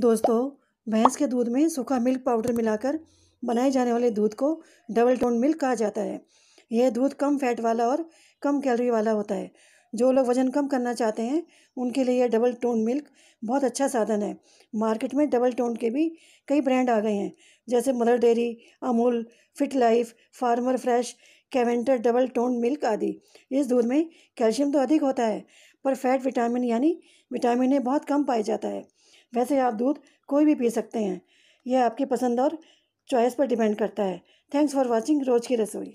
दोस्तों भैंस के दूध में सूखा मिल्क पाउडर मिलाकर बनाए जाने वाले दूध को डबल टोन मिल्क कहा जाता है यह दूध कम फैट वाला और कम कैलोरी वाला होता है जो लोग वज़न कम करना चाहते हैं उनके लिए यह डबल टोन मिल्क बहुत अच्छा साधन है मार्केट में डबल टोन के भी कई ब्रांड आ गए हैं जैसे Mother Dairy Amul fit life farmer fresh Keventer double tone milk आदि इस दूध में कैल्शियम तो अधिक होता है पर फैट विटामिन यानी विटामिन ए बहुत कम पाया जाता है वैसे आप दूध कोई भी पी सकते हैं यह आपकी पसंद और चॉइस पर डिपेंड करता है थैंक्स फॉर वॉचिंग रोज़ की रसोई